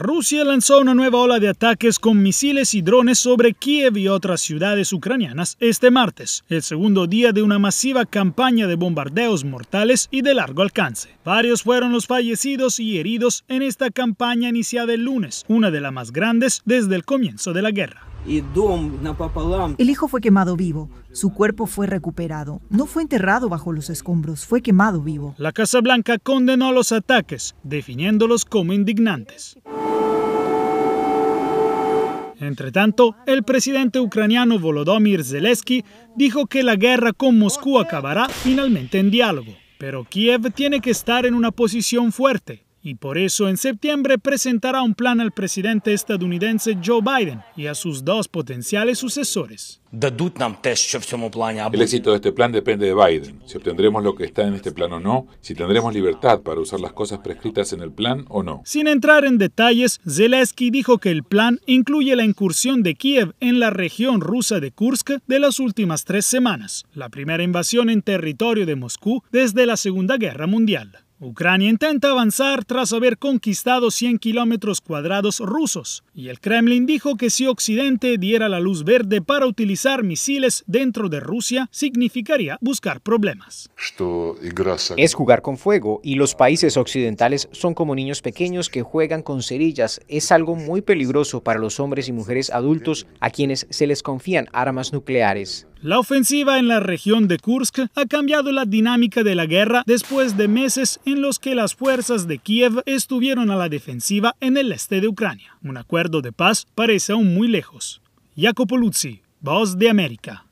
Rusia lanzó una nueva ola de ataques con misiles y drones sobre Kiev y otras ciudades ucranianas este martes, el segundo día de una masiva campaña de bombardeos mortales y de largo alcance. Varios fueron los fallecidos y heridos en esta campaña iniciada el lunes, una de las más grandes desde el comienzo de la guerra. El hijo fue quemado vivo, su cuerpo fue recuperado, no fue enterrado bajo los escombros, fue quemado vivo. La Casa Blanca condenó los ataques, definiéndolos como indignantes. Entre tanto, el presidente ucraniano Volodymyr Zelensky dijo que la guerra con Moscú acabará finalmente en diálogo, pero Kiev tiene que estar en una posición fuerte y por eso en septiembre presentará un plan al presidente estadounidense Joe Biden y a sus dos potenciales sucesores. El éxito de este plan depende de Biden, si obtendremos lo que está en este plan o no, si tendremos libertad para usar las cosas prescritas en el plan o no. Sin entrar en detalles, Zelensky dijo que el plan incluye la incursión de Kiev en la región rusa de Kursk de las últimas tres semanas, la primera invasión en territorio de Moscú desde la Segunda Guerra Mundial. Ucrania intenta avanzar tras haber conquistado 100 kilómetros cuadrados rusos, y el Kremlin dijo que si Occidente diera la luz verde para utilizar misiles dentro de Rusia, significaría buscar problemas. Es jugar con fuego, y los países occidentales son como niños pequeños que juegan con cerillas. Es algo muy peligroso para los hombres y mujeres adultos a quienes se les confían armas nucleares. La ofensiva en la región de Kursk ha cambiado la dinámica de la guerra después de meses en los que las fuerzas de Kiev estuvieron a la defensiva en el este de Ucrania. Un acuerdo de paz parece aún muy lejos. Jacopo Luzzi, Voz de América.